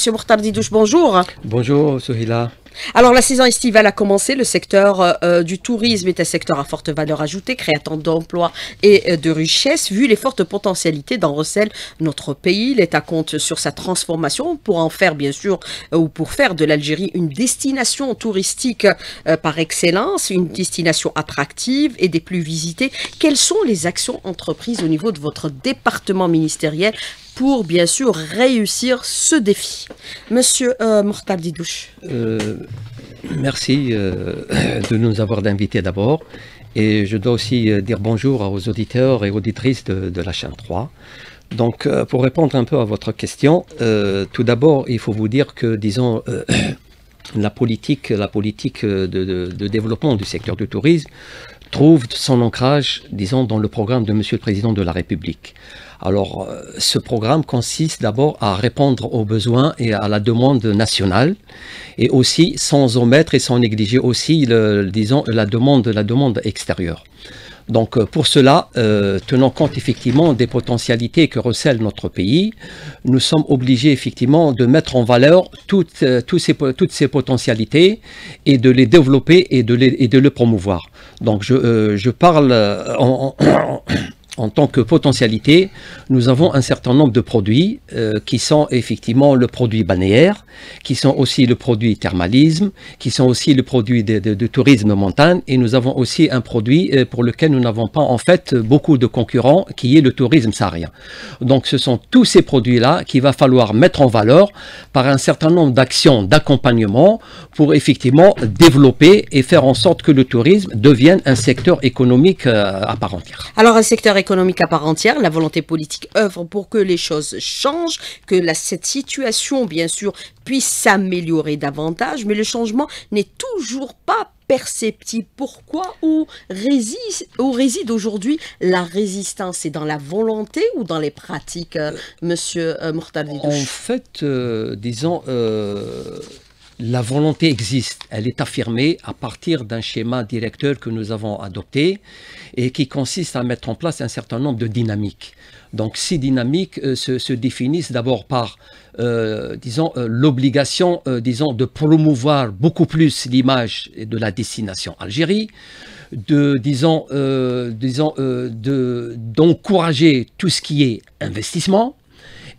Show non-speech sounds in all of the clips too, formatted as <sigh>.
Monsieur Mokhtar Didouche, bonjour. Bonjour, Souhila. Alors la saison estivale a commencé, le secteur euh, euh, du tourisme est un secteur à forte valeur ajoutée, créateur d'emplois et euh, de richesses. Vu les fortes potentialités dans recel notre pays, l'État compte sur sa transformation pour en faire bien sûr, ou pour faire de l'Algérie une destination touristique par excellence, une destination attractive et des plus visitées. Quelles sont les actions entreprises au niveau de votre département ministériel pour bien sûr réussir ce défi. Monsieur euh, Didouche. Euh, merci euh, de nous avoir invités d'abord. Et je dois aussi euh, dire bonjour aux auditeurs et auditrices de, la chaîne 3. Donc, pour répondre un peu à votre question, tout d'abord, il faut vous dire que, disons, <clears throat> la politique, la politique de développement du secteur du tourisme trouve son ancrage, disons, dans le programme de Monsieur le Président de la République. Alors, euh, ce programme consiste d'abord à répondre aux besoins et à la demande nationale, et aussi sans omettre et sans négliger aussi, disons, la demande, la demande extérieure. Donc euh, pour cela, euh, tenant compte effectivement des potentialités que recèle notre pays, nous sommes obligés effectivement de mettre en valeur toutes, ces, potentialités et de les développer et de les, de les promouvoir. Donc je, je parle en en tant que potentialité, nous avons un certain nombre de produits euh, qui sont effectivement le produit balnéaire, qui sont aussi le produit thermalisme, qui sont aussi le produit de, de tourisme montagne, et nous avons aussi un produit euh, pour lequel nous n'avons pas en fait beaucoup de concurrents, qui est le tourisme saharien. Donc ce sont tous ces produits-là qu'il va falloir mettre en valeur par un certain nombre d'actions d'accompagnement pour effectivement développer et faire en sorte que le tourisme devienne un secteur économique euh, à part entière. Alors un secteur économique économique à part entière. La volonté politique œuvre pour que les choses changent, que la, cette situation, bien sûr, puisse s'améliorer davantage, mais le changement n'est toujours pas perceptible. Pourquoi où réside, réside aujourd'hui la résistance C'est dans la volonté ou dans les pratiques, euh, monsieur euh, En fait, euh, disons, euh, la volonté existe, elle est affirmée à partir d'un schéma directeur que nous avons adopté et qui consiste à mettre en place un certain nombre de dynamiques. Donc ces dynamiques euh, se, définissent d'abord par, euh, euh, l'obligation, de promouvoir beaucoup plus l'image de la destination Algérie, de, de, d'encourager tout ce qui est investissement,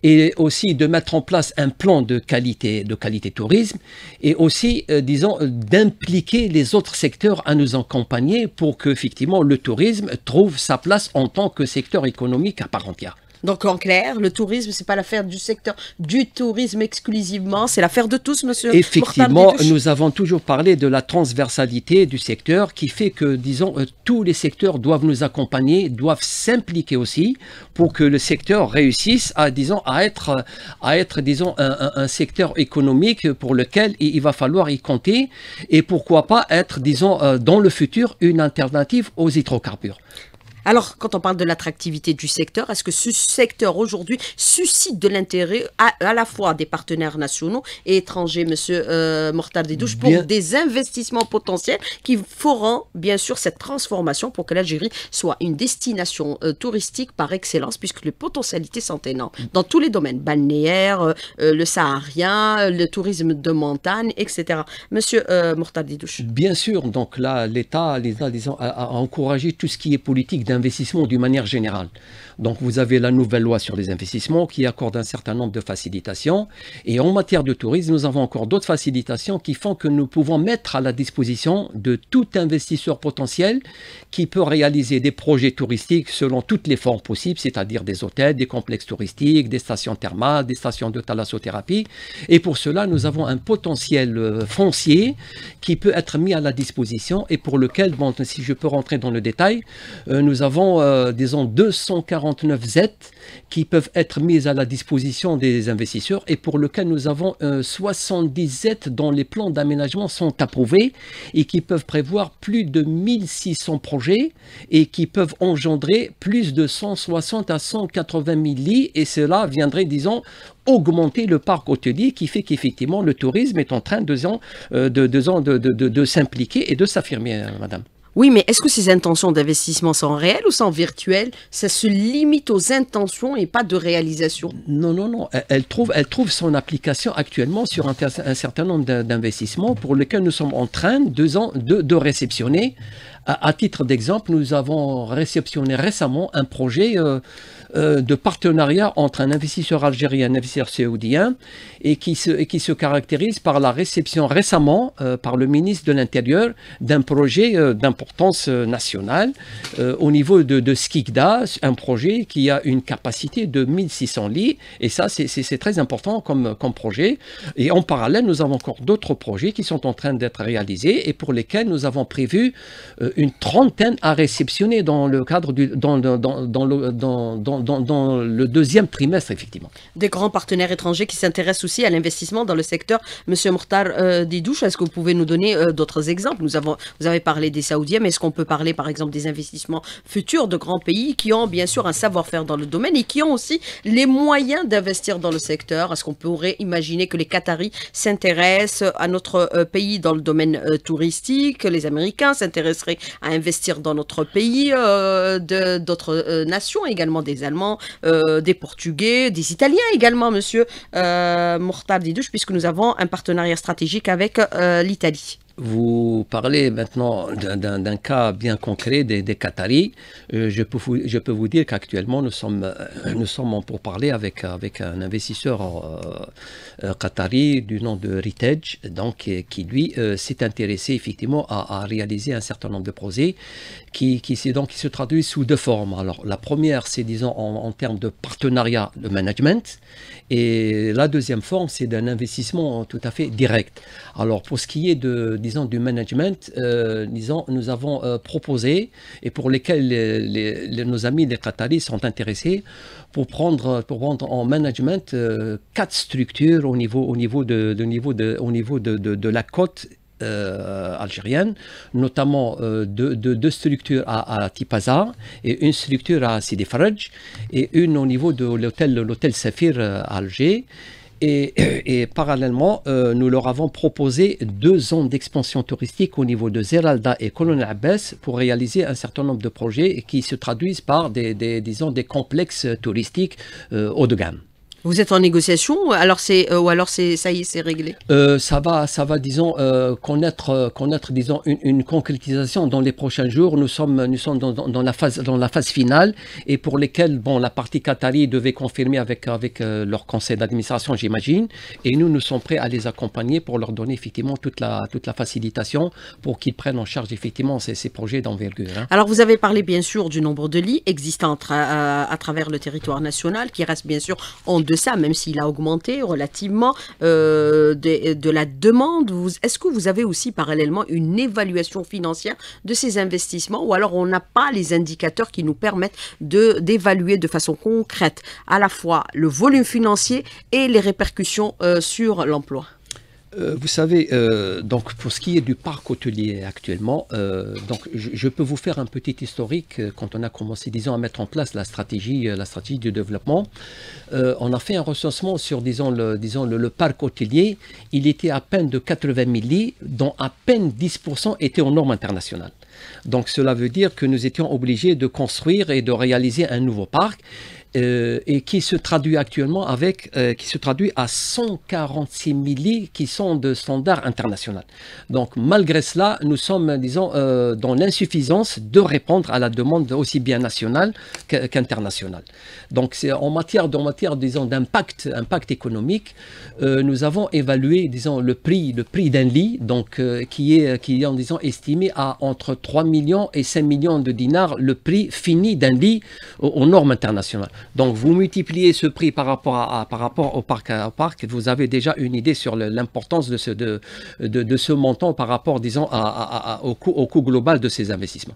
et aussi de mettre en place un plan de qualité, de qualité tourisme et aussi, euh, disons, d'impliquer les autres secteurs à nous accompagner pour que, effectivement, le tourisme trouve sa place en tant que secteur économique à part entière. Donc en clair, le tourisme, ce n'est pas l'affaire du secteur du tourisme exclusivement, c'est l'affaire de tous, monsieur. Effectivement, nous avons toujours parlé de la transversalité du secteur qui fait que, disons, euh, tous les secteurs doivent nous accompagner, doivent s'impliquer aussi pour que le secteur réussisse à, disons, à être, à être disons, un, secteur économique pour lequel il, il va falloir y compter et pourquoi pas être, disons, euh, dans le futur, une alternative aux hydrocarbures. Alors, quand on parle de l'attractivité du secteur, est-ce que ce secteur aujourd'hui suscite de l'intérêt à, la fois des partenaires nationaux et étrangers, Monsieur euh, Didouche, pour des investissements potentiels qui feront bien sûr cette transformation pour que l'Algérie soit une destination euh, touristique par excellence, puisque les potentialités sont énormes mm. dans tous les domaines balnéaires, euh, euh, le saharien, le tourisme de montagne, etc. Monsieur Mortadidouche. Bien sûr, donc là, l'État, a encouragé tout ce qui est politique d'investissement d'une manière générale. Donc vous avez la nouvelle loi sur les investissements qui accorde un certain nombre de facilitations. Et en matière de tourisme, nous avons encore d'autres facilitations qui font que nous pouvons mettre à la disposition de tout investisseur potentiel qui peut réaliser des projets touristiques selon toutes les formes possibles, c'est-à-dire des hôtels, des complexes touristiques, des stations thermales, des stations de thalassothérapie. Et pour cela, nous avons un potentiel euh, foncier qui peut être mis à la disposition et pour lequel, si je peux rentrer dans le détail, euh, nous nous avons, euh, disons, 249 Z qui peuvent être mises à la disposition des investisseurs et pour lequel nous avons 70 euh, Z dont les plans d'aménagement sont approuvés et qui peuvent prévoir plus de 1600 projets et qui peuvent engendrer plus de 160 à 180 000 lits et cela viendrait, disons, augmenter le parc hôtelier qui fait qu'effectivement le tourisme est en train euh, de, de, de s'impliquer et de s'affirmer, madame. Oui, mais est-ce que ces intentions d'investissement sont réelles ou sont virtuelles Ça se limite aux intentions et pas de réalisation. Non, non, non. Elle, trouve, elle trouve son application actuellement sur un, certain nombre d'investissements pour lesquels nous sommes en train de, de, réceptionner. À, titre d'exemple, nous avons réceptionné récemment un projet. Euh, euh, de partenariat entre un investisseur algérien et un investisseur saoudien et qui se, qui se caractérise par la réception récemment euh, par le ministre de l'Intérieur d'un projet euh, d'importance nationale au niveau de, de Skikda, un projet qui a une capacité de 1600 lits et ça c'est très important comme, comme projet et en parallèle nous avons encore d'autres projets qui sont en train d'être réalisés et pour lesquels nous avons prévu une trentaine à réceptionner dans le cadre du dans, dans, dans dans, le deuxième trimestre, effectivement. Des grands partenaires étrangers qui s'intéressent aussi à l'investissement dans le secteur. Monsieur Mortar euh, Didouche, est-ce que vous pouvez nous donner euh, d'autres exemples Nous avons, Vous avez parlé des Saoudiens, mais est-ce qu'on peut parler, par exemple, des investissements futurs de grands pays qui ont, bien sûr, un savoir-faire dans le domaine et qui ont aussi les moyens d'investir dans le secteur Est-ce qu'on pourrait imaginer que les Qataris s'intéressent à notre euh, pays dans le domaine touristique Les Américains s'intéresseraient à investir dans notre pays, d'autres nations également, des Allemands euh, des Portugais, des Italiens également, monsieur euh, Mortar Didouche, puisque nous avons un partenariat stratégique avec euh, l'Italie. Vous parlez maintenant d'un cas bien concret des, des Qataris. Euh, je, peux vous, dire qu'actuellement, nous sommes, euh, nous sommes en pourparlers avec, avec un investisseur euh, qatari du nom de Ritage, donc, qui lui s'est intéressé effectivement à, réaliser un certain nombre de projets qui, qui, donc, qui se traduisent sous deux formes. Alors, la première, c'est disons en termes de partenariat de management et la deuxième forme, c'est d'un investissement tout à fait direct. Alors pour ce qui est de, disons, du management, euh, disons, nous avons euh, proposé, et pour lesquels nos amis des Qataris sont intéressés, pour prendre, pour prendre en management euh, quatre structures au niveau, au niveau, de, niveau, de, au niveau de, de, de la côte euh, algériennes, notamment euh, deux, structures à, Tipaza et une structure à Sidi Faraj et une au niveau de l'hôtel, l'hôtel euh, à Alger. Et, parallèlement, nous leur avons proposé deux zones d'expansion touristique au niveau de Zeralda et Colonel Abbas pour réaliser un certain nombre de projets qui se traduisent par des, disons, des complexes touristiques haut de gamme. Vous êtes en négociation alors c'est euh, ou alors c'est ça y est c'est réglé euh, Ça va ça va disons euh, connaître connaître disons une, concrétisation dans les prochains jours. Nous sommes nous sommes dans, dans, la phase dans la phase finale et pour lesquels bon la partie qatari devait confirmer avec avec leur conseil d'administration j'imagine et nous nous sommes prêts à les accompagner pour leur donner effectivement toute la toute la facilitation pour qu'ils prennent en charge effectivement ces, ces projets d'envergure. Hein. Alors vous avez parlé bien sûr du nombre de lits existants à, à travers le territoire national qui reste bien sûr en deux ça, même s'il a augmenté relativement euh, de, la demande, est-ce que vous avez aussi parallèlement une évaluation financière de ces investissements ou alors on n'a pas les indicateurs qui nous permettent d'évaluer de, façon concrète à la fois le volume financier et les répercussions euh, sur l'emploi euh, vous savez, euh, donc pour ce qui est du parc hôtelier actuellement, euh, donc je, peux vous faire un petit historique. Quand on a commencé, disons, à mettre en place la stratégie, la stratégie de développement, on a fait un recensement sur, disons, le, le, parc hôtelier. Il était à peine de 80 000 lits, dont à peine 10% étaient aux normes internationales. Donc cela veut dire que nous étions obligés de construire et de réaliser un nouveau parc. Euh, et qui se traduit actuellement avec, euh, qui se traduit à 146 milliers qui sont de standards international. Donc malgré cela, nous sommes, euh, dans l'insuffisance de répondre à la demande aussi bien nationale qu'internationale. Donc en matière, matière, disons, d'impact, impact économique, nous avons évalué, le prix, le prix d'un lit, donc qui est, en disant estimé à entre 3 millions et 5 millions de dinars le prix fini d'un lit aux normes internationales. Donc vous multipliez ce prix par rapport, par rapport au, parc, parc, vous avez déjà une idée sur l'importance de ce, de, ce montant par rapport, au, coût, au coût global de ces investissements.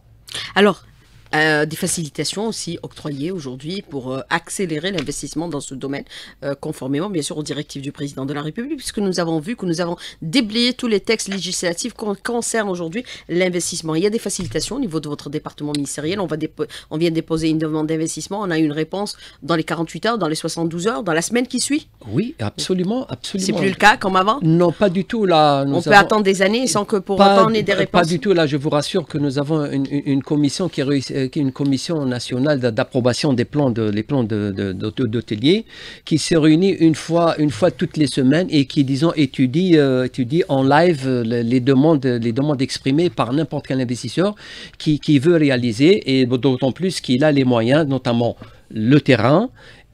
Alors, euh, des facilitations aussi octroyées aujourd'hui pour euh, accélérer l'investissement dans ce domaine, euh, conformément bien sûr aux directives du président de la République, puisque nous avons vu que nous avons déblayé tous les textes législatifs qui concernent aujourd'hui l'investissement. Il y a des facilitations au niveau de votre département ministériel. On, vient déposer une demande d'investissement, on a une réponse dans les 48 heures, dans les 72 heures, dans la semaine qui suit. Oui, absolument, absolument. C'est plus le cas comme avant Non, pas du tout. Là, on peut attendre des années sans que pour autant des réponses. Pas du tout. Là, je vous rassure que nous avons une commission qui réussit euh, qui est une commission nationale d'approbation des plans de, plans d'hôteliers qui se réunit une fois, une fois toutes les semaines et qui, disons, étudie, euh, étudie en live euh, les demandes, les demandes exprimées par n'importe quel investisseur qui veut réaliser et d'autant plus qu'il a les moyens, notamment le terrain,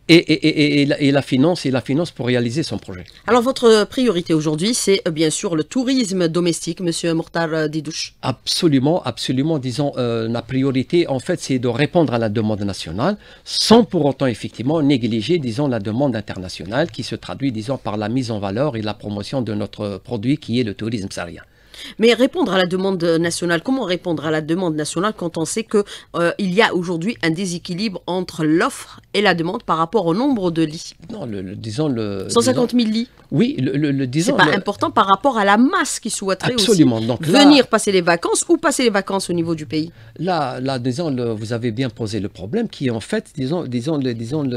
et, la, finance et la finance pour réaliser son projet. Alors votre priorité aujourd'hui, c'est euh, bien sûr le tourisme domestique, Monsieur Mortar euh, Didouche. Absolument, absolument. Disons, euh, la priorité, en fait, c'est de répondre à la demande nationale, sans pour autant effectivement négliger, disons, la demande internationale qui se traduit, disons, par la mise en valeur et la promotion de notre produit qui est le tourisme saharien. Mais répondre à la demande nationale, comment répondre à la demande nationale quand on sait qu'il euh, il y a aujourd'hui un déséquilibre entre l'offre et la demande par rapport au nombre de lits Non, le, 150 000 lits Oui, le, le, disons... C'est pas important par rapport à la masse qui souhaiterait Aussi venir passer les vacances ou passer les vacances au niveau du pays. Là, disons, vous avez bien posé le problème qui est en fait, disons, disons, disons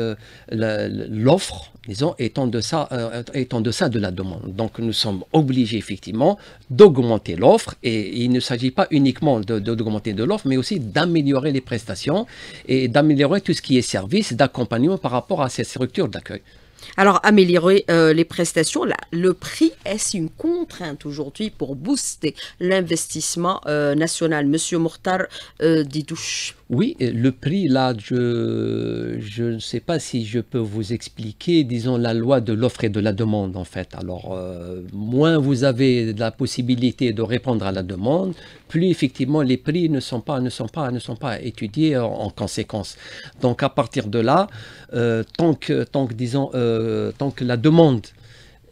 l'offre disons, étant de est en euh, de la demande. Donc nous sommes obligés effectivement d'augmenter l'offre et il ne s'agit pas uniquement d'augmenter de, de l'offre, mais aussi d'améliorer les prestations et d'améliorer tout ce qui est service, d'accompagnement par rapport à ces structures d'accueil. Alors, améliorer euh, les prestations, le prix est ce une contrainte aujourd'hui pour booster l'investissement euh, national Monsieur Mortar euh, Didouche. Oui, le prix, là, je, ne sais pas si je peux vous expliquer, disons, la loi de l'offre et de la demande, en fait. Alors, euh, moins vous avez la possibilité de répondre à la demande, plus effectivement les prix ne sont pas, ne sont pas, ne sont pas étudiés en, conséquence. Donc, à partir de là, euh, tant, tant, que, disons, euh, tant que la demande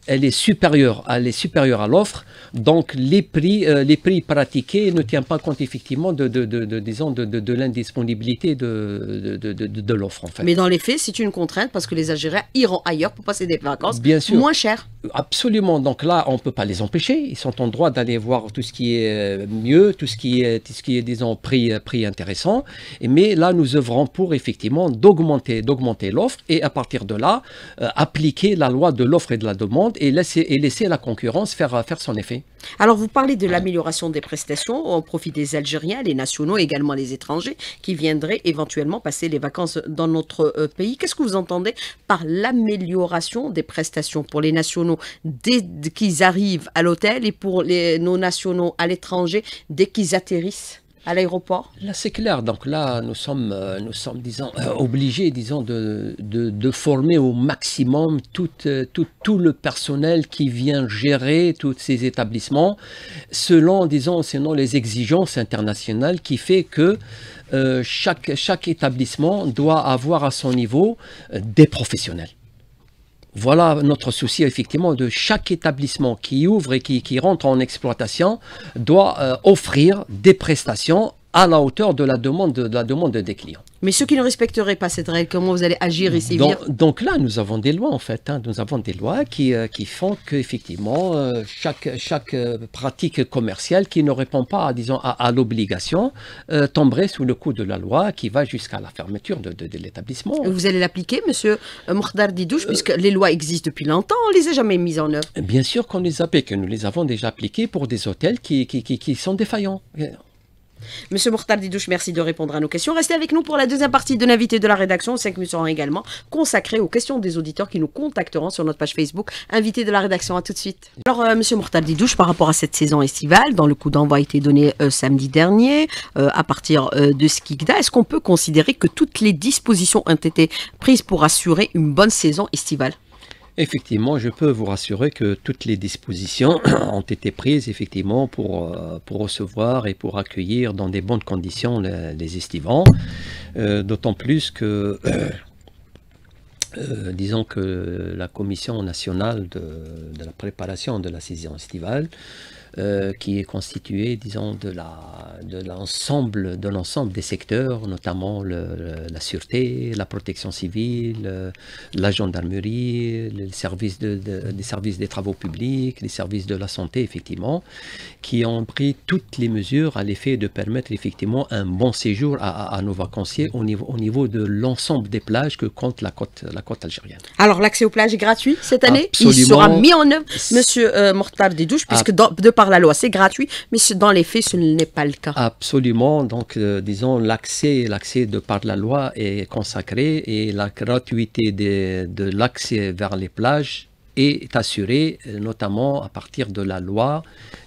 elle est supérieure, supérieure à l'offre. Donc les prix, euh, les prix pratiqués ne tiennent pas compte effectivement de, de, de de, l'indisponibilité de, l'offre en Mais dans les faits, c'est une contrainte parce que les Algériens iront ailleurs pour passer des vacances moins chères. Absolument. Donc là, on ne peut pas les empêcher. Ils sont en droit d'aller voir tout ce qui est euh, mieux, tout ce qui est, ce qui est disons prix, euh, prix intéressant. Mais là, nous œuvrons pour effectivement d'augmenter, d'augmenter l'offre et à partir de là, appliquer la loi de l'offre et de la demande et laisser, la concurrence faire, son effet. Alors vous parlez de l'amélioration des prestations au profit des Algériens, les nationaux, également les étrangers qui viendraient éventuellement passer les vacances dans notre euh, pays. Qu'est-ce que vous entendez par l'amélioration des prestations pour les nationaux dès qu'ils arrivent à l'hôtel et pour les, nos nationaux à l'étranger dès qu'ils atterrissent à l'aéroport Là, c'est clair. Donc là, nous sommes, euh, nous sommes disons, euh, obligés disons, de, former au maximum tout, euh, tout, tout, le personnel qui vient gérer tous ces établissements selon, disons, les exigences internationales qui fait que chaque, chaque établissement doit avoir à son niveau des professionnels. Voilà notre souci effectivement de chaque établissement qui ouvre et qui, rentre en exploitation doit euh, offrir des prestations à la hauteur de la demande, de la demande des clients. Mais ceux qui ne respecteraient pas cette règle, comment vous allez agir ici donc, là, nous avons des lois en fait. Hein. nous avons des lois qui, euh, font qu'effectivement, effectivement euh, chaque, chaque euh, pratique commerciale qui ne répond pas, disons, à, l'obligation tomberait sous le coup de la loi qui va jusqu'à la fermeture de, l'établissement. Vous allez l'appliquer, monsieur Mordar Didouche, puisque les lois existent depuis longtemps, on ne les a jamais mises en œuvre. Bien sûr qu'on les applique. Nous les avons déjà appliquées pour des hôtels qui, qui sont défaillants. Monsieur Mortal Didouche, merci de répondre à nos questions. Restez avec nous pour la deuxième partie de l'invité de la rédaction, 5 minutes également, consacrée aux questions des auditeurs qui nous contacteront sur notre page Facebook. Invité de la rédaction, à tout de suite. Alors, euh, Monsieur Mortal Didouche, par rapport à cette saison estivale, dont le coup d'envoi a été donné euh, samedi dernier, euh, à partir de Skikda, est-ce qu'on peut considérer que toutes les dispositions ont été prises pour assurer une bonne saison estivale Effectivement, je peux vous rassurer que toutes les dispositions <clears throat> ont été prises effectivement pour, euh, pour recevoir et pour accueillir dans des bonnes conditions les, estivants, euh, d'autant plus que... <clears throat> Euh, disons que la Commission nationale de, la préparation de la saison estivale euh, qui est constitué, disons, de l'ensemble de l'ensemble des secteurs, notamment la sûreté, la protection civile, euh, la gendarmerie, les services services des travaux publics, les services de la santé, effectivement, qui ont pris toutes les mesures à l'effet de permettre effectivement un bon séjour à, nos vacanciers au niveau, au niveau de l'ensemble des plages que compte la côte, la côte algérienne. Alors l'accès aux plages est gratuit cette année Il sera mis en œuvre, Monsieur euh, Mortar Didouche, puisque ah. de par la loi. C'est gratuit, mais dans les faits, ce n'est pas le cas. Absolument. Donc, euh, disons, l'accès, l'accès de par la loi est consacré et la gratuité de, de l'accès vers les plages est assuré euh, notamment à partir de la loi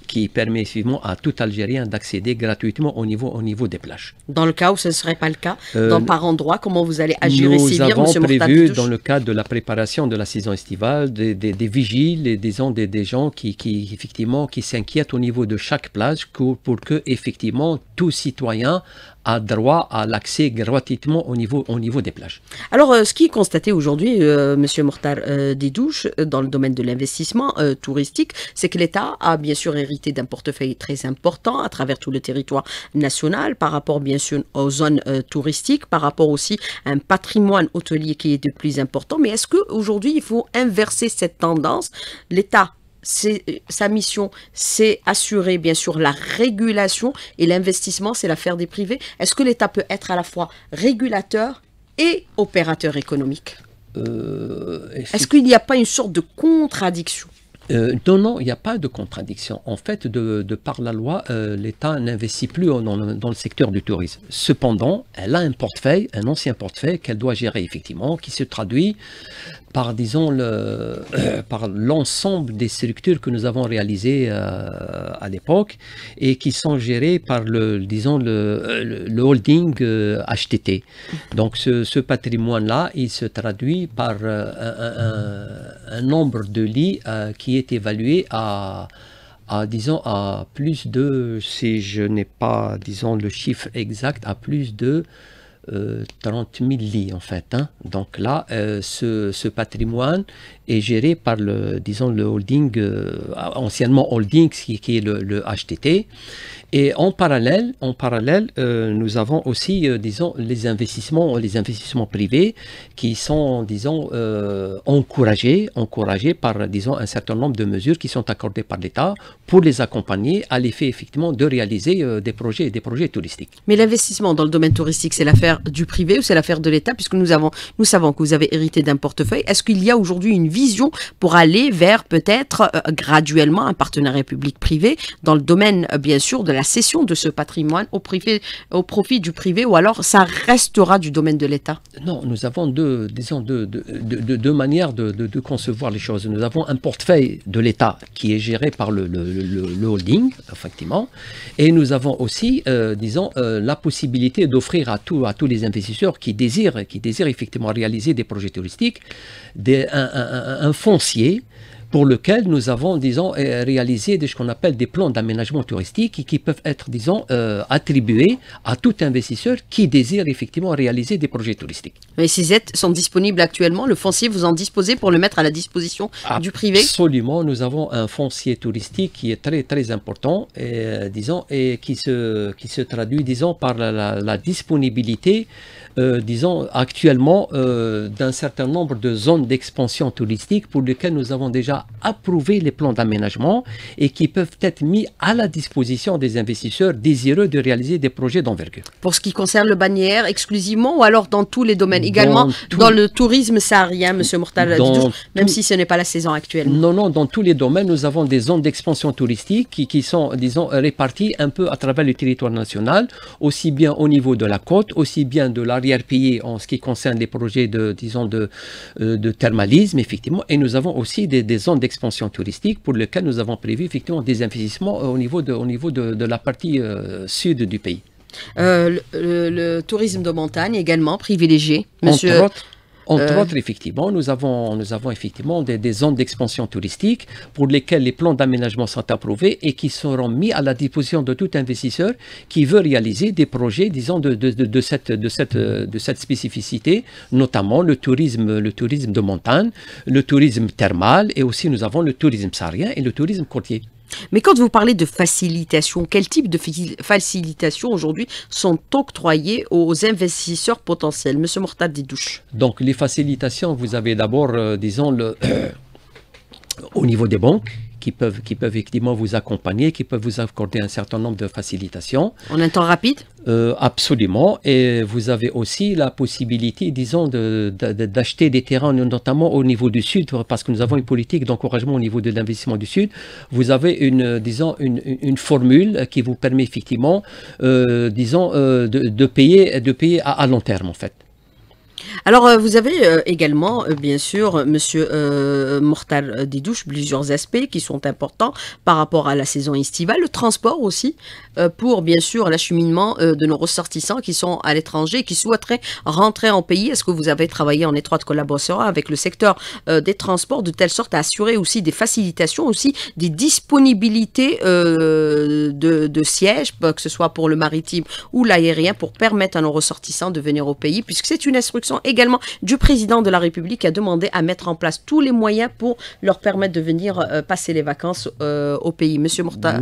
qui permet effectivement à tout Algérien d'accéder gratuitement au niveau, au niveau des plages. Dans le cas où ce ne serait pas le cas, euh, dans par endroit, comment vous allez agir Nous si avons prévu, dans le cadre de la préparation de la saison estivale, des, des, vigiles et des des, des, gens qui, qui effectivement qui s'inquiètent au niveau de chaque plage pour, que effectivement tout citoyen a droit à l'accès gratuitement au niveau, au niveau des plages. Alors, euh, ce qui est constaté aujourd'hui, M. Euh, Monsieur Mortar, euh, des douches, dans le domaine de l'investissement touristique, c'est que l'État a bien sûr hérité d'un portefeuille très important à travers tout le territoire national, par rapport bien sûr aux zones touristiques, par rapport aussi à un patrimoine hôtelier qui est de plus important. Mais est-ce qu'aujourd'hui, il faut inverser cette tendance L'État euh, sa mission, c'est assurer bien sûr la régulation et l'investissement, c'est l'affaire des privés. Est-ce que l'État peut être à la fois régulateur et opérateur économique euh, Est-ce qu'il n'y a pas une sorte de contradiction euh, non, non, il n'y a pas de contradiction. En fait, de, par la loi, l'État n'investit plus dans, le secteur du tourisme. Cependant, elle a un portefeuille, un ancien portefeuille qu'elle doit gérer effectivement, qui se traduit par disons le, <clears throat> par l'ensemble des structures que nous avons réalisées euh, à l'époque et qui sont gérées par le disons le, holding HTT. Euh, Donc ce, patrimoine là, il se traduit par euh, un, nombre de lits qui est évalué à à disons à plus de si je n'ai pas disons le chiffre exact à plus de 30 euh, 000 lits en fait. Hein. Donc là, euh, ce, patrimoine est géré par le, disons, le holding, euh, anciennement holding, qui, qui est le, le, HTT. Et en parallèle, en parallèle nous avons aussi, disons, les investissements, les investissements privés qui sont, disons, encouragés, encouragés par, disons, un certain nombre de mesures qui sont accordées par l'État pour les accompagner à l'effet, effectivement, de réaliser des projets, des projets touristiques. Mais l'investissement dans le domaine touristique, c'est l'affaire du privé ou c'est l'affaire de l'État puisque nous, avons, nous savons que vous avez hérité d'un portefeuille. Est-ce qu'il y a aujourd'hui une vision pour aller vers peut-être euh, graduellement un partenariat public-privé dans le domaine, euh, bien sûr, de la cession de ce patrimoine au, privé, au profit du privé ou alors ça restera du domaine de l'État Non, nous avons deux, disons, deux, deux, manières de, concevoir les choses. Nous avons un portefeuille de l'État qui est géré par le, le, holding, effectivement, et nous avons aussi, euh, disons, la possibilité d'offrir à tout, à tout les investisseurs qui désirent, qui désirent effectivement réaliser des projets touristiques, des, un, foncier pour lequel nous avons, disons, euh, réalisé ce qu'on appelle des plans d'aménagement touristique qui peuvent être, disons, euh, attribués à tout investisseur qui désire effectivement réaliser des projets touristiques. Mais ces aides sont disponibles actuellement Le foncier, vous en disposez pour le mettre à la disposition du privé Absolument, nous avons un foncier touristique qui est très, très important, et, euh, disons, et qui se, qui se traduit, disons, par la, disponibilité, disons, actuellement d'un certain nombre de zones d'expansion touristique pour lesquelles nous avons déjà approuver les plans d'aménagement et qui peuvent être mis à la disposition des investisseurs désireux de réaliser des projets d'envergure. Pour ce qui concerne le bannière exclusivement ou alors dans tous les domaines également dans, le tourisme saharien, Monsieur Mortal, même si ce n'est pas la saison actuelle. Non, non, dans tous les domaines, nous avons des zones d'expansion touristique qui, qui sont, disons, réparties un peu à travers le territoire national, aussi bien au niveau de la côte, aussi bien de l'arrière-pays en ce qui concerne les projets de, disons, de, euh, de thermalisme, effectivement, et nous avons aussi des, des d'expansion touristique pour lequel nous avons prévu effectivement des investissements euh, au niveau de, au niveau de, de la partie euh, sud du pays. Euh, le, tourisme de montagne également privilégié, monsieur, entre euh, autres, effectivement, nous avons, nous avons effectivement des, zones d'expansion touristique pour lesquelles les plans d'aménagement sont approuvés et qui seront mis à la disposition de tout investisseur qui veut réaliser des projets, disons, de, de, cette, de, cette, de cette spécificité, notamment le tourisme, le tourisme de montagne, le tourisme thermal et aussi nous avons le tourisme saharien et le tourisme côtier. Mais quand vous parlez de facilitation, quel type de facilitation aujourd'hui sont octroyées aux investisseurs potentiels Monsieur Mortad Didouche. Donc les facilitations, vous avez d'abord, euh, disons, le, <coughs> au niveau des banques, qui peuvent, qui peuvent effectivement vous accompagner, qui peuvent vous accorder un certain nombre de facilitations. En un temps rapide euh, Absolument. Et vous avez aussi la possibilité, disons, d'acheter des terrains, notamment au niveau du Sud, parce que nous avons une politique d'encouragement au niveau de l'investissement du Sud. Vous avez une, disons, une, formule qui vous permet effectivement, euh, disons, euh, de, payer, de payer à long terme, en fait. Alors, euh, vous avez euh, également, euh, bien sûr, Monsieur Mortal des douches, plusieurs aspects qui sont importants par rapport à la saison estivale, le transport aussi, euh, pour, bien sûr, l'acheminement euh, de nos ressortissants qui sont à l'étranger et qui souhaiteraient rentrer en pays Est-ce que vous avez travaillé en étroite collaboration avec le secteur euh, des transports de telle sorte à assurer aussi des facilitations, aussi des disponibilités de, sièges, que ce soit pour le maritime ou l'aérien, pour permettre à nos ressortissants de venir au pays, puisque c'est une instruction également du président de la République qui a demandé à mettre en place tous les moyens pour leur permettre de venir passer les vacances au pays. Monsieur Morta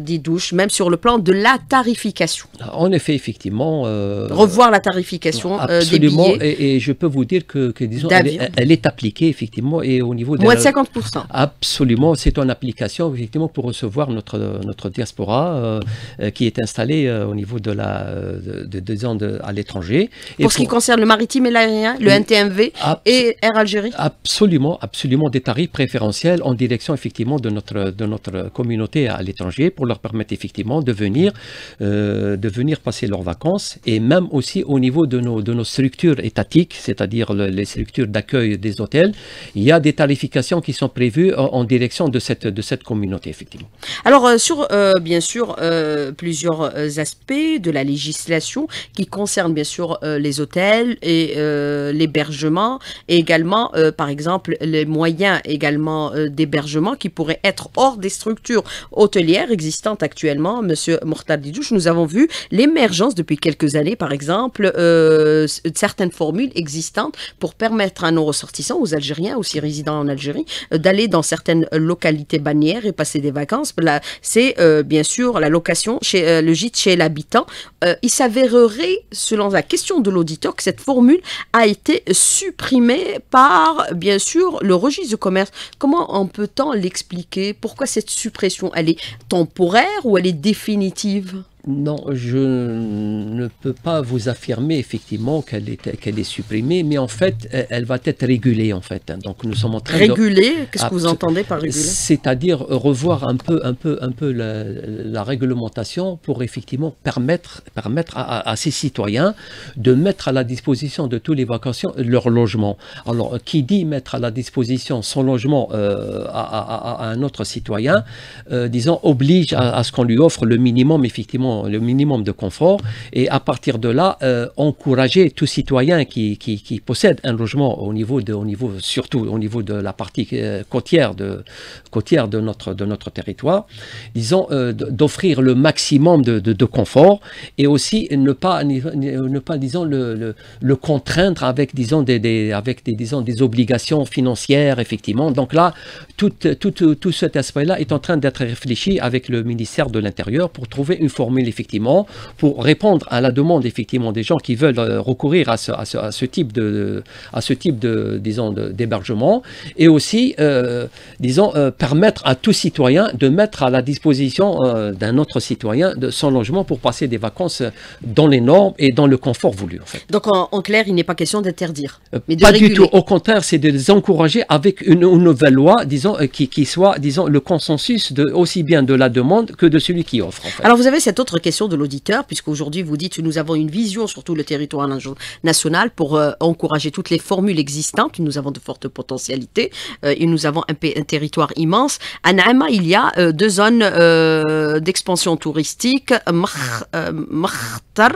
dit même sur le plan de la tarification. Ah, en effet, effectivement. Euh, Revoir la tarification euh, absolument, des Et, et, je peux vous dire que, disons, elle est, appliquée, effectivement, et au niveau de... Moins de 50%. Absolument, c'est en application, effectivement, pour recevoir notre, notre diaspora euh, qui est installée au niveau de la... De, deux de à l'étranger. Pour, ce qui concerne le maritime et l'aérien, le NTMV et Air Algérie Absolument, absolument, des tarifs préférentiels en direction, effectivement, de notre, de notre communauté à l'étranger pour leur permettre effectivement de venir, euh, de venir passer leurs vacances et même aussi au niveau de nos, de nos structures étatiques, c'est-à-dire les structures d'accueil des hôtels, il y a des tarifications qui sont prévues en, direction de cette, de cette communauté, effectivement. Alors, euh, sur, euh, bien sûr, plusieurs aspects de la législation qui concernent, bien sûr les hôtels et l'hébergement et également, par exemple, les moyens également d'hébergement qui pourraient être hors des structures hôtelières existantes actuellement actuellement, Monsieur Mortal Didouche, nous avons vu l'émergence depuis quelques années, par exemple, de euh, certaines formules existantes pour permettre à nos ressortissants, aux Algériens aussi résidents en Algérie, euh, d'aller dans certaines localités bannières et passer des vacances. C'est euh, bien sûr la location chez le gîte chez l'habitant. il s'avérerait, selon la question de l'auditeur, que cette formule a été supprimée par, bien sûr, le registre de commerce. Comment on peut-on l'expliquer Pourquoi cette suppression Elle est temporaire elle est définitive non, je ne peux pas vous affirmer effectivement qu'elle est, qu'elle est supprimée, mais en fait, elle va être régulée en fait. Donc nous sommes très train régulée. Qu'est-ce que vous entendez par réguler C'est-à-dire revoir un peu, un peu, un peu la, réglementation pour effectivement permettre, permettre à, ces citoyens de mettre à la disposition de tous les vacanciers leur logement. Alors, qui dit mettre à la disposition son logement euh, à, un autre citoyen, euh, disons oblige à ce qu'on lui offre le minimum effectivement le minimum de confort et à partir de là, euh, encourager tout citoyen qui, qui, possède un logement au niveau, de, au niveau, surtout au niveau de la partie euh, côtière, de, côtière de, notre, de notre territoire, disons, euh, d'offrir le maximum de, confort et aussi ne pas, ne pas disons, le, contraindre avec, disons, des, avec des, disons, des obligations financières, effectivement. Donc là, tout, tout, tout cet aspect-là est en train d'être réfléchi avec le ministère de l'Intérieur pour trouver une formule effectivement, pour répondre à la demande, effectivement, des gens qui veulent euh, recourir à ce, à ce, type de, à ce type de, disons, d'hébergement, et aussi, euh, disons, euh, permettre à tout citoyen de mettre à la disposition d'un autre citoyen de son logement pour passer des vacances dans les normes et dans le confort voulu. En fait. Donc, en, clair, il n'est pas question d'interdire, Pas du tout. Au contraire, c'est de les encourager avec une, nouvelle loi, disons, qui, qui soit, disons, le consensus de, aussi bien de la demande que de celui qui offre. Alors, vous avez cette autre autre question de l'auditeur, puisqu'aujourd'hui vous dites nous avons une vision sur tout le territoire national pour euh, encourager toutes les formules existantes. Nous avons de fortes potentialités euh, et nous avons un, territoire immense. À il y a euh, deux zones d'expansion touristique, Makhtar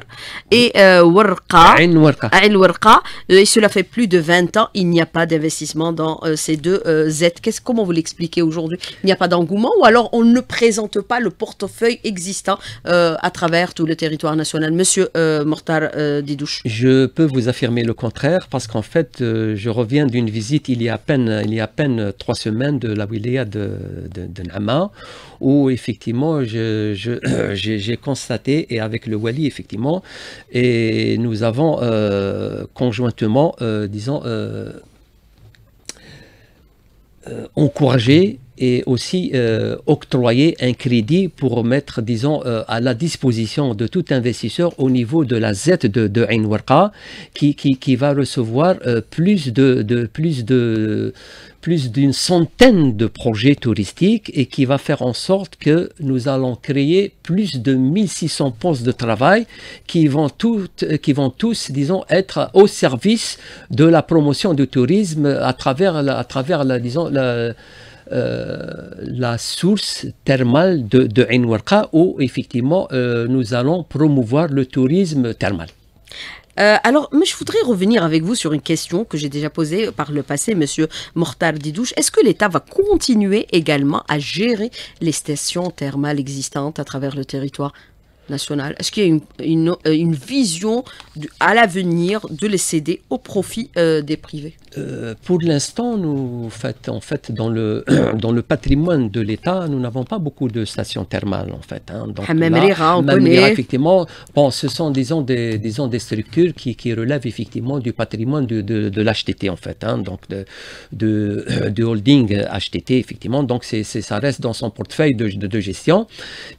et Warqa. Et cela fait plus de 20 ans, il n'y a pas d'investissement dans ces deux Z. -ce, comment vous l'expliquez aujourd'hui Il n'y a pas d'engouement ou alors on ne présente pas le portefeuille existant euh, à travers tout le territoire national. Monsieur euh, Mortar euh, Didouche. Je peux vous affirmer le contraire parce qu'en fait, je reviens d'une visite il y, a à peine, il y a à peine trois semaines de la wilaya de, Nama où effectivement <clears throat> j'ai je, constaté et avec le wali effectivement et nous avons conjointement, disons, encouragé et aussi euh, octroyer un crédit pour mettre, disons, euh, à la disposition de tout investisseur au niveau de la Z de, de qui, va recevoir euh, plus de, plus de plus d'une centaine de projets touristiques et qui va faire en sorte que nous allons créer plus de 1600 postes de travail qui vont, toutes, qui vont tous, disons, être au service de la promotion du tourisme à travers, travers la, disons, la, euh, la source thermale de, de où effectivement euh, nous allons promouvoir le tourisme thermal. Euh, alors, mais je voudrais revenir avec vous sur une question que j'ai déjà posée par le passé, Monsieur Mortar Didouche. Est-ce que l'État va continuer également à gérer les stations thermales existantes à travers le territoire nationale Est-ce qu'il y a une, une, euh, vision à l'avenir de les céder au profit euh, des privés euh, Pour l'instant, nous fait, en fait, dans le, <clears throat> dans le patrimoine de l'État, nous n'avons pas beaucoup de stations thermales, en fait. Hein. Donc, ah, même les rats, effectivement, bon, ce sont, disons, des, disons, des structures qui, qui relèvent effectivement du patrimoine de, de, l'HTT, en fait, hein. donc de, de, <clears throat> de, holding HTT, effectivement. Donc, c'est ça reste dans son portefeuille de, de gestion.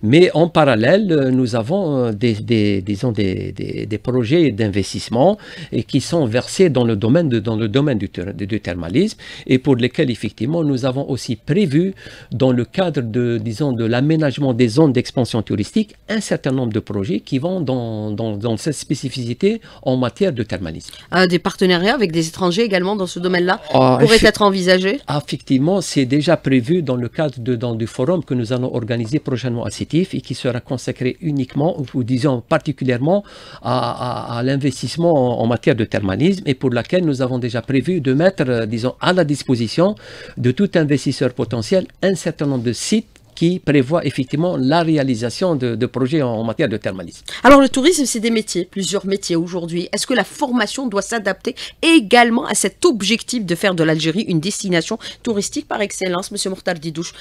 Mais en parallèle, nous avons euh, des, disons des, des, projets d'investissement qui sont versés dans le domaine, de, dans le domaine du, du, thermalisme et pour lesquels, effectivement, nous avons aussi prévu, dans le cadre de, disons, de l'aménagement des zones d'expansion touristique, un certain nombre de projets qui vont dans, dans, cette spécificité en matière de thermalisme. Ah, des partenariats avec des étrangers également dans ce domaine-là ah, pourraient être envisagés ah, Effectivement, c'est déjà prévu dans le cadre de, dans, du forum que nous allons organiser prochainement à CITIF et qui sera consacré uniquement ou disons particulièrement, à, l'investissement en, matière de thermalisme et pour laquelle nous avons déjà prévu de mettre, euh, disons, à la disposition de tout investisseur potentiel un certain nombre de sites qui prévoient effectivement la réalisation de, projets en matière de thermalisme. Alors le tourisme, c'est des métiers, plusieurs métiers aujourd'hui. Est-ce que la formation doit s'adapter également à cet objectif de faire de l'Algérie une destination touristique par excellence, Monsieur Mortar Didouche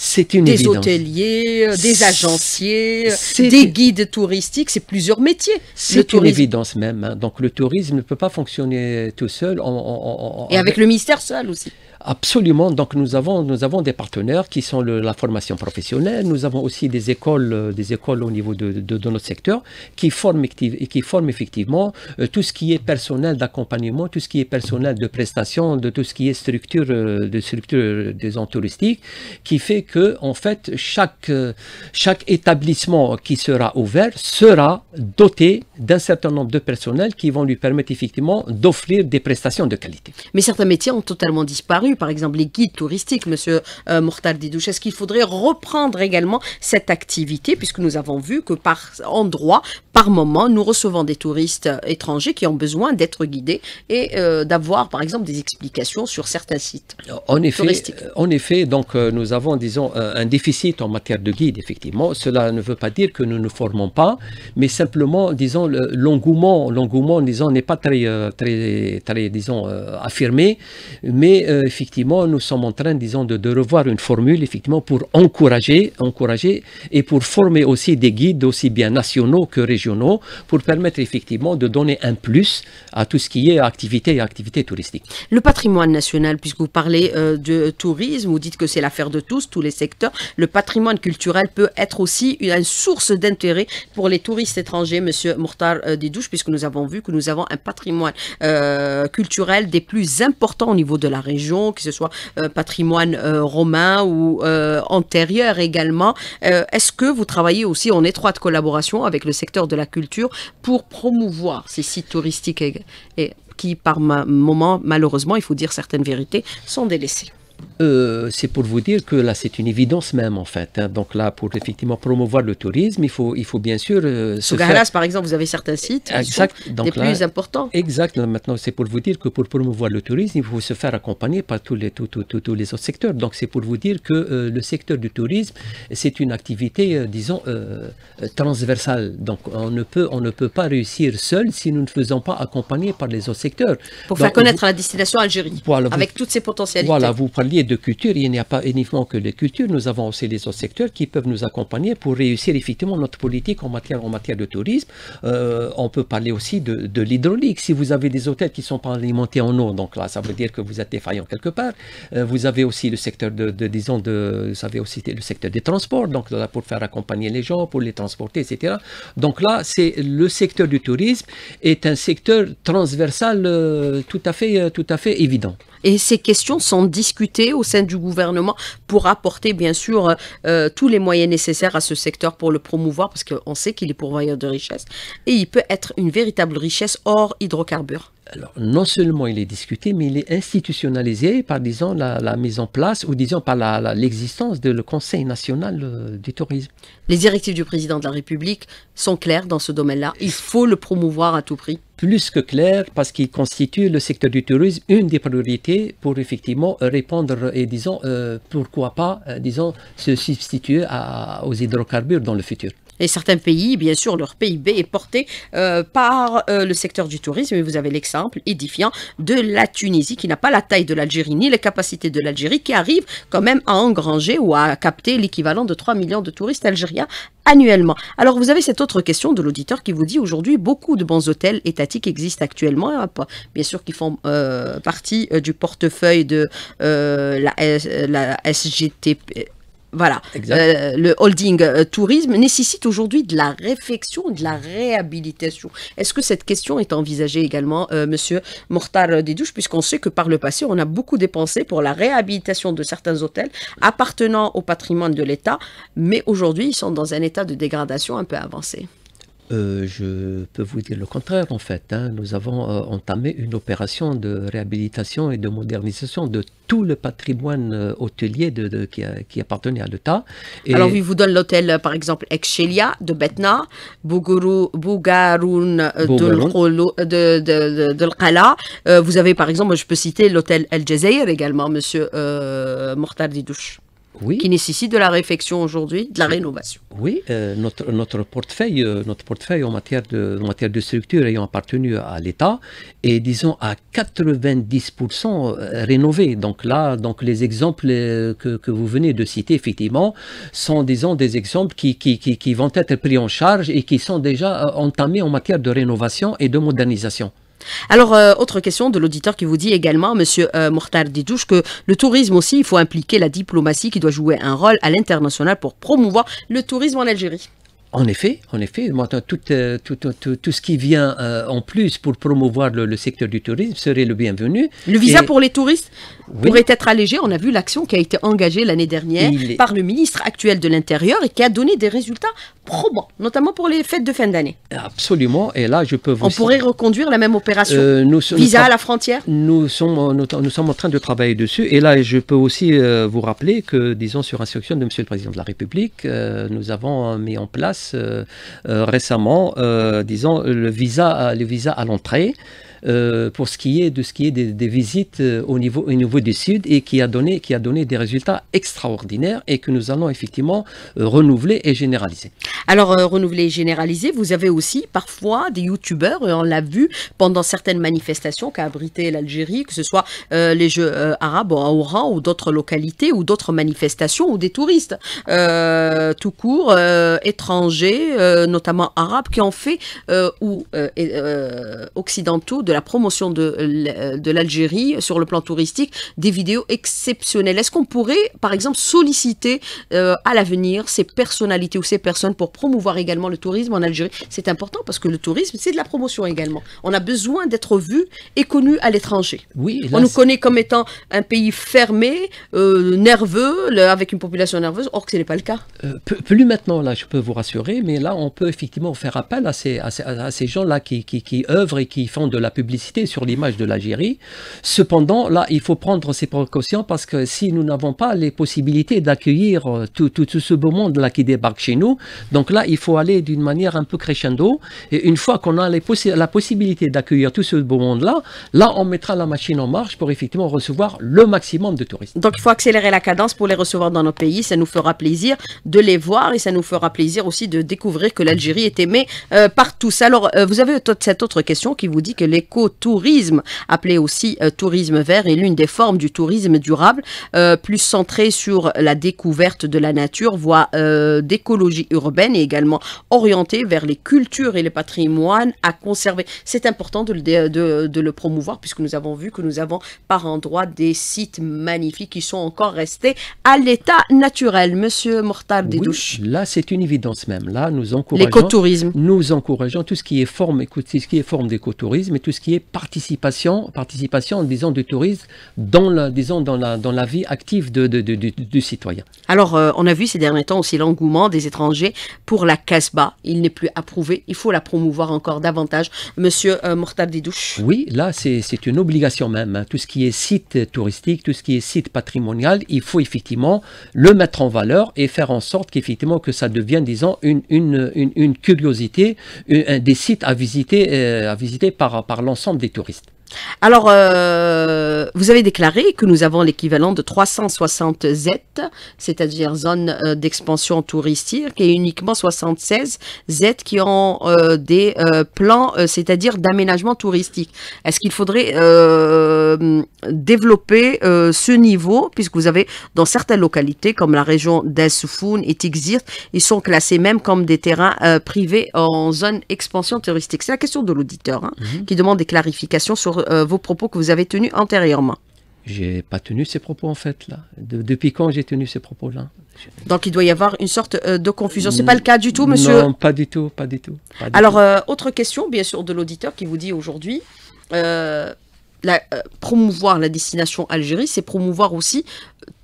c'est une des hôteliers, euh, des agenciers, euh, des guides touristiques, c'est plusieurs métiers. C'est une évidence même. Hein. Donc le tourisme ne peut pas fonctionner tout seul. Et avec, avec, le ministère seul aussi. Absolument. Donc nous avons, nous avons des partenaires qui sont la formation professionnelle. Nous avons aussi des écoles, euh, des écoles au niveau de, notre secteur qui forment, qui forment effectivement euh, tout ce qui est personnel d'accompagnement, tout ce qui est personnel de prestation, de tout ce qui est structure, euh, de structure des zones touristiques, qui fait que en fait chaque, chaque établissement qui sera ouvert sera doté d'un certain nombre de personnels qui vont lui permettre effectivement d'offrir des prestations de qualité. Mais certains métiers ont totalement disparu par exemple les guides touristiques, Monsieur euh, Mortal Didouche. Est-ce qu'il faudrait reprendre également cette activité, puisque nous avons vu que par endroit, par moment, nous recevons des touristes euh, étrangers qui ont besoin d'être guidés et euh, d'avoir, par exemple, des explications sur certains sites en effet, En effet, donc nous avons, disons, un déficit en matière de guide, effectivement. Cela ne veut pas dire que nous ne formons pas, mais simplement, disons, l'engouement, l'engouement, disons, n'est pas très, très, très, disons, affirmé, mais effectivement, nous sommes en train, disons, de, revoir une formule, effectivement, pour encourager, encourager et pour former aussi des guides, aussi bien nationaux que régionaux, pour permettre, effectivement, de donner un plus à tout ce qui est activité et activité touristique. Le patrimoine national, puisque vous parlez euh, de tourisme, vous dites que c'est l'affaire de tous, tous les secteurs. Le patrimoine culturel peut être aussi une source d'intérêt pour les touristes étrangers, Monsieur Mourtar euh, Didouche, puisque nous avons vu que nous avons un patrimoine euh, culturel des plus importants au niveau de la région, que ce soit euh, patrimoine euh, romain ou euh, antérieur également. Est-ce que vous travaillez aussi en étroite collaboration avec le secteur de la culture pour promouvoir ces sites touristiques et, qui, par moments, moment, malheureusement, il faut dire certaines vérités, sont délaissés euh, c'est pour vous dire que là, c'est une évidence même, en fait. Hein. Donc là, pour effectivement promouvoir le tourisme, il faut, il faut bien sûr... Euh, se par exemple, vous avez certains sites qui sont donc plus importants. Exact. maintenant, c'est pour vous dire que pour promouvoir le tourisme, il faut se faire accompagner par tous les, les autres secteurs. Donc c'est pour vous dire que euh, le secteur du tourisme, c'est une activité, euh, disons, transversale. Donc on ne, peut, on ne peut pas réussir seul si nous ne faisons pas accompagner par les autres secteurs. Pour faire connaître la destination Algérie, avec toutes ses potentialités. Voilà, vous parlez lié de culture, il n'y a pas uniquement que les cultures, nous avons aussi les autres secteurs qui peuvent nous accompagner pour réussir effectivement notre politique en matière, en matière de tourisme. Euh, on peut parler aussi de, l'hydraulique. Si vous avez des hôtels qui ne sont pas alimentés en eau, donc là, ça veut dire que vous êtes défaillant quelque part. Euh, vous avez aussi le secteur de, de, disons, de, vous avez aussi le secteur des transports, donc là, pour faire accompagner les gens, pour les transporter, etc. Donc là, c'est le secteur du tourisme est un secteur transversal euh, tout à fait, tout à fait évident. Et ces questions sont discutées au sein du gouvernement pour apporter, bien sûr, euh, euh, tous les moyens nécessaires à ce secteur pour le promouvoir, parce qu'on sait qu'il est pourvoyeur de richesses Et il peut être une véritable richesse hors hydrocarbures. Alors, non seulement il est discuté, mais il est institutionnalisé par, disons, la, mise en place ou, disons, par l'existence du Conseil national euh, du tourisme. Les directives du président de la République sont claires dans ce domaine-là. Il faut le promouvoir à tout prix plus que clair parce qu'il constitue le secteur du tourisme une des priorités pour effectivement euh, répondre et disons euh, pourquoi pas euh, disons se substituer aux hydrocarbures dans le futur. Et certains pays, bien sûr, leur PIB est porté euh, par euh, le secteur du tourisme. Et vous avez l'exemple édifiant de la Tunisie qui n'a pas la taille de l'Algérie ni les capacités de l'Algérie qui arrive quand même à engranger ou à capter l'équivalent de 3 millions de touristes algériens annuellement. Alors vous avez cette autre question de l'auditeur qui vous dit aujourd'hui beaucoup de bons hôtels étatiques existent actuellement, bien sûr qui font euh, partie du portefeuille de la, la SGTP. Voilà. Euh, le holding euh, tourisme nécessite aujourd'hui de la réflexion, de la réhabilitation. Est-ce que cette question est envisagée également, euh, monsieur Mortar Didouche, puisqu'on sait que par le passé, on a beaucoup dépensé pour la réhabilitation de certains hôtels appartenant au patrimoine de l'État, mais aujourd'hui, ils sont dans un état de dégradation un peu avancé. Euh, je peux vous dire le contraire en fait. Hein. Nous avons euh, entamé une opération de réhabilitation et de modernisation de tout le patrimoine euh, hôtelier de, qui, appartenait à l'État. Alors, il vous donne l'hôtel, par exemple, Exchelia de Betna, Bougaroun de, de, vous avez, par exemple, je peux citer l'hôtel El Jazeir également, monsieur Mokhtar Didouche qui nécessite de la réflexion aujourd'hui, de la rénovation. Oui, euh, notre, portefeuille, euh, notre portefeuille en, matière de, matière de structure ayant appartenu à l'État est, disons, à 90% euh, rénové. Donc là, donc les exemples que, vous venez de citer, effectivement, sont, disons, des exemples qui, qui vont être pris en charge et qui sont déjà entamés en matière de rénovation et de modernisation. Alors, euh, autre question de l'auditeur qui vous dit également, Monsieur Mortal euh, Mortar Didouche, que le tourisme aussi, il faut impliquer la diplomatie qui doit jouer un rôle à l'international pour promouvoir le tourisme en Algérie. En effet, en effet, maintenant euh, tout, tout, tout, tout, ce qui vient euh, en plus pour promouvoir le, secteur du tourisme serait le bienvenu. Le visa pour les touristes pourrait être allégé. On a vu l'action qui a été engagée l'année dernière par le ministre actuel de l'Intérieur et qui a donné des résultats probants, notamment pour les fêtes de fin d'année. Absolument. Et là, je peux vous. On pourrait reconduire la même opération. Euh, visa à la frontière. Nous sommes, nous, sommes en train de travailler dessus. Et là, je peux aussi vous rappeler que, disons, sur instruction de Monsieur le Président de la République, nous avons mis en place euh, euh, récemment, euh, disons, le visa, le visa à l'entrée. Euh, pour ce qui est de ce qui est des, visites euh, au niveau, au niveau du Sud et qui a, donné, qui a donné des résultats extraordinaires et que nous allons effectivement euh, renouveler et généraliser. Alors, renouveler et généraliser, vous avez aussi parfois des youtubeurs, on l'a vu pendant certaines manifestations qu'a abrité l'Algérie, que ce soit les Jeux arabes à Oran ou d'autres localités ou d'autres manifestations ou des touristes tout court, étrangers, notamment arabes, qui ont fait ou occidentaux de la promotion de, euh, euh, de l'Algérie sur le plan touristique, des vidéos exceptionnelles. Est-ce qu'on pourrait, par exemple, solliciter euh, à l'avenir ces personnalités ou ces personnes pour promouvoir également le tourisme en Algérie C'est important parce que le tourisme, c'est de la promotion également. On a besoin d'être vu et connu à l'étranger. Oui, On nous connaît comme étant un pays fermé, nerveux, avec une population nerveuse, or que ce n'est pas le cas. plus maintenant, là, je peux vous rassurer, mais là, on peut effectivement faire appel à ces, à ces, à ces gens-là qui, qui, qui œuvrent et qui font de la publicité, sur l'image de l'Algérie. Cependant, là, il faut prendre ses précautions parce que si nous n'avons pas les possibilités d'accueillir euh, tout, tout, ce beau monde-là qui débarque chez nous, donc là, il faut aller d'une manière un peu crescendo. Et une fois qu'on a les la possibilité d'accueillir tout ce beau monde-là, là, on mettra la machine en marche pour effectivement recevoir le maximum de touristes. Donc, il faut accélérer la cadence pour les recevoir dans nos pays. Ça nous fera plaisir de les voir et ça nous fera plaisir aussi de découvrir que l'Algérie est aimée euh, par tous. Alors, euh, vous avez cette autre question qui vous dit que les l'écotourisme, appelé aussi euh, tourisme vert, est l'une des formes du tourisme durable, euh, plus centré sur la découverte de la nature, voire euh, d'écologie urbaine, et également orienté vers les cultures et les patrimoines à conserver. C'est important de le, de, le promouvoir, puisque nous avons vu que nous avons par endroits des sites magnifiques qui sont encore restés à l'état naturel. Monsieur Mortal des douches. Là, c'est une évidence même. Là, nous encourageons. L'écotourisme. Nous encourageons tout ce qui est forme, ce qui est forme d'écotourisme et tout qui est participation, participation, disons, du tourisme dans la, disons, dans dans la vie active du, citoyen. Alors, euh, on a vu ces derniers temps aussi l'engouement des étrangers pour la Casbah. Il n'est plus approuvé. Il faut la promouvoir encore davantage. Monsieur euh, Mortal Didouche. Oui, là, c'est une obligation même. Hein. Tout ce qui est site touristique, tout ce qui est site patrimonial, il faut effectivement le mettre en valeur et faire en sorte qu'effectivement que ça devienne, disons, une, une, une, curiosité, des sites à visiter, euh, à visiter par, par l'ensemble des touristes. Alors, euh, vous avez déclaré que nous avons l'équivalent de 360 Z, c'est-à-dire zones euh, d'expansion touristique, et uniquement 76 Z qui ont euh, des plans, c'est-à-dire d'aménagement touristique. Est-ce qu'il faudrait développer ce niveau, puisque vous avez dans certaines localités, comme la région d'Assoufoun et Tixirt, ils sont classés même comme des terrains privés en zone expansion touristique C'est la question de l'auditeur hein, mhm. qui demande des clarifications sur euh, vos propos que vous avez tenus antérieurement. J'ai pas tenu ces propos en fait là. depuis quand j'ai tenu ces propos là Donc il doit y avoir une sorte euh, de confusion. C'est pas le cas du tout, monsieur. Non, pas du tout, pas du tout. Alors euh, autre question, bien sûr, de l'auditeur qui vous dit aujourd'hui. promouvoir la destination Algérie, c'est promouvoir aussi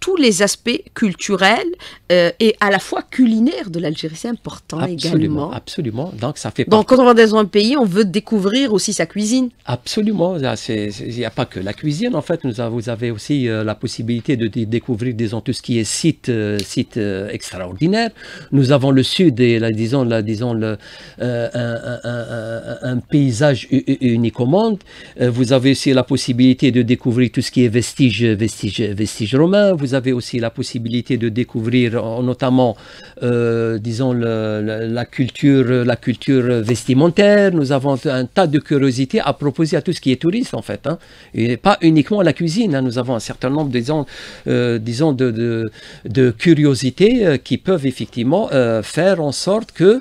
tous les aspects culturels euh, et à la fois culinaires de l'Algérie. C'est important également. Absolument. Donc, ça fait Donc, quand on va dans un pays, on veut découvrir aussi sa cuisine. Absolument. Il n'y a pas que la cuisine. En fait, nous, vous avez aussi euh, la possibilité de, découvrir, disons, tout ce qui est site, euh, site extraordinaire. Nous avons le sud et, la, disons, la, disons le, un, paysage unique au monde. vous avez aussi la possibilité de découvrir tout ce qui est vestiges, vestiges, vestiges romains. Vous avez aussi la possibilité de découvrir euh, notamment, euh, disons, la, culture, la culture vestimentaire. Nous avons un tas de curiosités à proposer à tout ce qui est touriste, en fait. Hein. Et pas uniquement la cuisine. Hein. Nous avons un certain nombre, disons, euh, disons de, de, curiosités qui peuvent effectivement faire en sorte que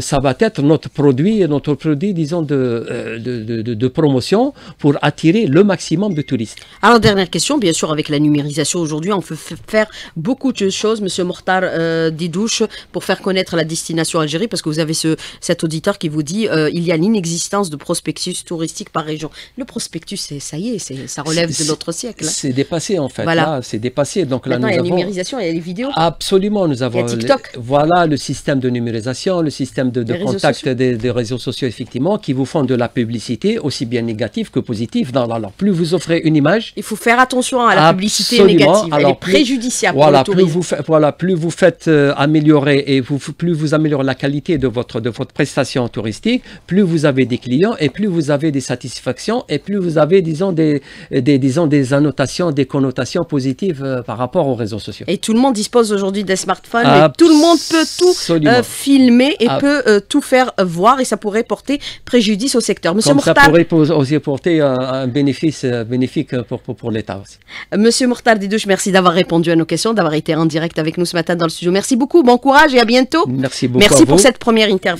ça va être notre produit, notre produit, disons, de, de, promotion pour attirer le maximum de touristes. Alors, dernière question, bien sûr, avec la numérisation aujourd'hui, en faire beaucoup de choses, Monsieur Mortar euh, Didouche, pour faire connaître la destination Algérie, parce que vous avez ce, cet auditeur qui vous dit euh, il y a l'inexistence de prospectus touristiques par région. Le prospectus, ça y est, c'est ça relève de notre siècle. Hein. C'est dépassé en fait. Voilà, c'est dépassé. Donc là, il y numérisation, il y a les vidéos. Absolument, nous avons. TikTok. Euh, voilà le système de numérisation, le système de, contact des, réseaux sociaux effectivement, qui vous font de la publicité aussi bien négative que positive. Non, Plus vous offrez une image, il faut faire attention à la publicité négative. Alors, préjudiciable voilà, pour le tourisme. Plus vous, voilà, plus vous faites euh, améliorer et vous, plus vous améliorez la qualité de votre, de votre prestation touristique, plus vous avez des clients et plus vous avez des satisfactions et plus vous avez, disons, des, des, disons, des annotations, des connotations positives euh, par rapport aux réseaux sociaux. Et tout le monde dispose aujourd'hui des smartphones tout le monde peut tout euh, filmer et peut tout faire voir et ça pourrait porter préjudice au secteur. Monsieur Comme ça pourrait aussi porter un bénéfice bénéfique pour, pour, pour l'État aussi. Monsieur Mortal Didouche, merci d'avoir d'avoir répondu à nos questions, d'avoir été en direct avec nous ce matin dans le studio. Merci beaucoup, bon courage et à bientôt. Merci beaucoup. Merci pour cette première interview.